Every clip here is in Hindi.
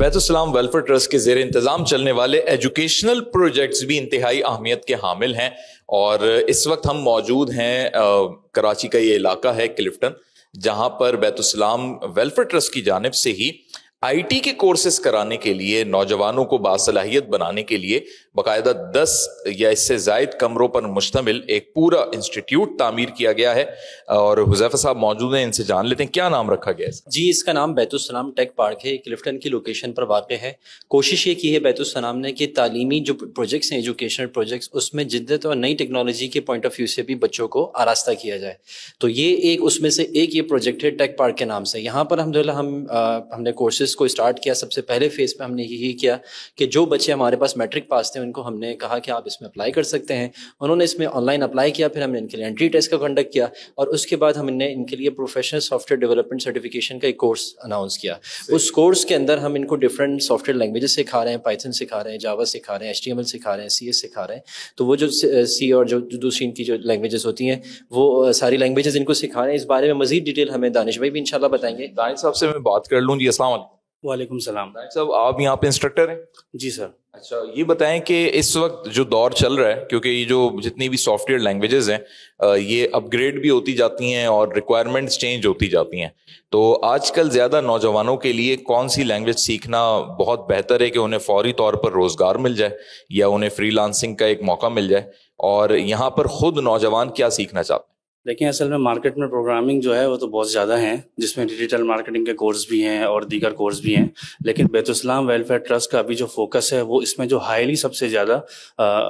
बैतुलसलाम वेलफेयर ट्रस्ट के जेर इंतज़ाम चलने वाले एजुकेशनल प्रोजेक्ट्स भी इंतहाई अहमियत के हामिल हैं और इस वक्त हम मौजूद हैं कराची का ये इलाका है क्लिफ्टन जहाँ पर बैतुलसलाम वेलफेयर ट्रस्ट की जानब से ही आईटी के कोर्सेस कराने के लिए नौजवानों को बासलाहियत बनाने के लिए बाकायदा दस या इससे जायद कमरों पर मुश्तमिल एक पूरा इंस्टीट्यूट तामीर किया गया है और हुजैफा साहब मौजूद हैं इनसे जान लेते हैं क्या नाम रखा गया है जी इसका नाम बैतुलसलाम टेक पार्क है क्लिफ्टन की लोकेशन पर वाक़ है कोशिश ये की है बैतुलसलाम ने कि तालीमी जो प्रोजेक्ट्स हैं एजुकेशनल प्रोजेक्ट्स उसमें जिद्दत और नई टेक्नोलॉजी के पॉइंट ऑफ व्यू से भी बच्चों को आरास्ता किया जाए तो ये एक उसमें से एक ये प्रोजेक्ट है टेक पार्क के नाम से यहाँ पर अलहमदिल्ला हम हमने कोर्सेज इसको स्टार्ट किया सबसे पहले फेज़ पे हमने यही किया कि जो बच्चे हमारे पास मैट्रिक पास थे उनको हमने कहा कि आप इसमें अप्लाई कर सकते हैं उन्होंने इसमें ऑनलाइन अप्लाई किया फिर हमने इनके लिए एंट्री टेस्ट का कंडक्ट किया और उसके बाद हमने इनके लिए प्रोफेशनल सॉफ्टवेयर डेवलपमेंट सर्टिफिकेशन का एक कोर्स अनाउंस किया उस कोर्स के अंदर हम इनको डिफरेंट सॉफ्टवेयर लैंग्वेजेस सिखा रहे हैं पाइथन सिखा रहे हैं जावा सिखा रहे हैं एच सिखा रहे हैं सी सिखा रहे हैं तो वो जो सी और जो दूसरी इनकी जो लैंग्वेजेस होती हैं वो सारी लैंग्वेजेस इनको सिखा रहे हैं इस बारे में मजीद डिटेल हमें दानिश भाई भी इंशाल्लाह बताएंगे दानिश साहब से मैं बात कर लूँ जी असल वालेकुम सलाम सब आप यहाँ पे इंस्ट्रक्टर हैं जी सर अच्छा ये बताएं कि इस वक्त जो दौर चल रहा है क्योंकि ये जो जितनी भी सॉफ्टवेयर लैंग्वेजेस हैं ये अपग्रेड भी होती जाती हैं और रिक्वायरमेंट्स चेंज होती जाती हैं तो आजकल ज़्यादा नौजवानों के लिए कौन सी लैंग्वेज सीखना बहुत बेहतर है कि उन्हें फौरी तौर पर रोज़गार मिल जाए या उन्हें फ्री का एक मौका मिल जाए और यहाँ पर ख़ुद नौजवान क्या सीखना चाहते हैं देखिए असल में मार्केट में प्रोग्रामिंग जो है वो तो बहुत ज़्यादा है जिसमें डिजिटल मार्केटिंग के कोर्स भी हैं और दीगर कोर्स भी हैं लेकिन बैतुस्लाम वेलफेयर ट्रस्ट का अभी जो फोकस है वो इसमें जो हाईली सबसे ज़्यादा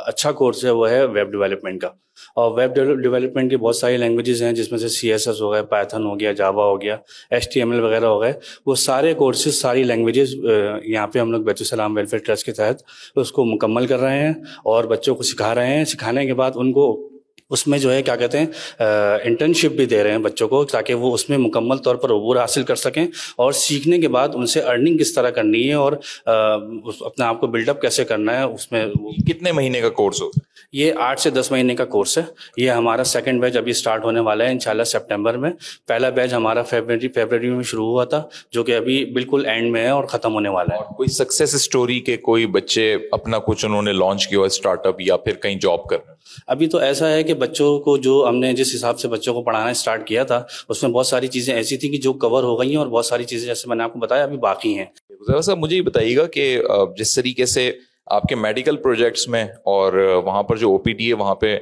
अच्छा कोर्स है वो है वेब डेवलपमेंट का और वेब डेवलपमेंट की बहुत सारी लैंग्वेजेस हैं जिसमें से सी एस एस हो गया पैथन हो गया जावा हो गया एच टी एम एल वगैरह हो गए वो सारे कोर्सेज सारी लैंग्वेजेस यहाँ पे हम लोग बैतुसलाम वेलफेयर ट्रस्ट के तहत उसको मुकम्मल कर रहे हैं और बच्चों को सिखा रहे हैं सिखाने के बाद उनको उसमें जो है क्या कहते हैं इंटर्नशिप भी दे रहे हैं बच्चों को ताकि वो उसमें मुकम्मल तौर पर अबूर हासिल कर सकें और सीखने के बाद उनसे अर्निंग किस तरह करनी है और आ, अपने आप को बिल्डअप कैसे करना है उसमें कितने महीने का कोर्स हो ये आठ से दस महीने का कोर्स है ये हमारा सेकेंड बैच अभी स्टार्ट होने वाला है इंशाल्लाह सितंबर में पहला बैच हमारा फेबररी फेबररी में शुरू हुआ था जो कि अभी बिल्कुल एंड में है और ख़त्म होने वाला है कोई सक्सेस स्टोरी के कोई बच्चे अपना कुछ उन्होंने लॉन्च किया स्टार्टअप या फिर कहीं जॉब कर अभी तो ऐसा है कि बच्चों को जो हमने जिस हिसाब से बच्चों को पढ़ाना स्टार्ट किया था उसमें बहुत सारी चीज़ें ऐसी थी कि जो कवर हो गई हैं और बहुत सारी चीज़ें जैसे मैंने आपको बताया अभी बाकी हैं जरा सा मुझे बताइएगा कि जिस तरीके से आपके मेडिकल प्रोजेक्ट्स में और वहाँ पर जो ओ पी डी है वहाँ पे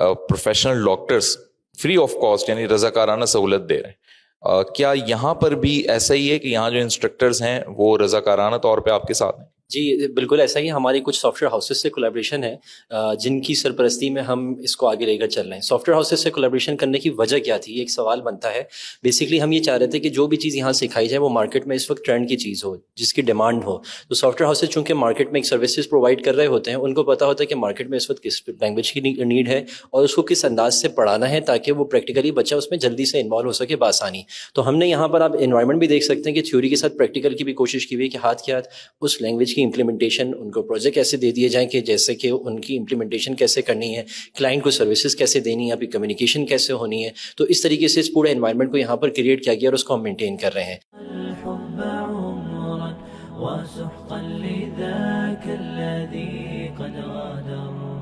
professional doctors free of cost यानी रजाकाराना सहूलत दे रहे हैं क्या यहाँ पर भी ऐसा ही है कि यहाँ जो इंस्ट्रक्टर्स हैं वो रजाकाराना तौर पे आपके साथ हैं जी बिल्कुल ऐसा ही हमारी कुछ सॉफ्टवेयर हाउसेज से कोलेब्रेशन है जिनकी सरपरस्ती में हम इसको आगे लेकर चल रहे हैं सॉफ्टवेयर हाउसेस से कोलेब्रेशन करने की वजह क्या थी एक सवाल बनता है बेसिकली हम ये चाह रहे थे कि जो भी चीज़ यहाँ सिखाई जाए वो मार्केट में इस वक्त ट्रेंड की चीज़ हो जिसकी डिमांड हो तो सॉफ्टवेयर हाउसेज चूँकि मार्केट में एक सर्विसेज प्रोवाइड कर रहे होते हैं उनको पता होता है कि मार्केट में इस वक्त किस लैंग्वेज की नीड है और उसको किस अंदाज से पढ़ाना है ताकि वो प्रैक्टिकली बच्चा उसमें जल्दी से इन्वॉल्व हो सके बासानी तो हमने यहाँ पर आप इन्वायरमेंट भी देख सकते हैं कि थ्योरी के साथ प्रैक्टिकल की भी कोशिश की हुई कि हाथ के हाथ उस लैंग्वेज की इम्प्लीमेंटेशन उनको प्रोजेक्ट ऐसे दे दिए जाएँ कि जैसे कि उनकी इम्प्लीमेंटेशन कैसे करनी है क्लाइंट को सर्विसेज कैसे देनी है आपकी कम्युनिकेशन कैसे होनी है तो इस तरीके से इस पूरे इन्वायरमेंट को यहाँ पर क्रिएट किया गया और उसको हम मेनटेन कर रहे हैं وسحقا لذاك الذي قد غادر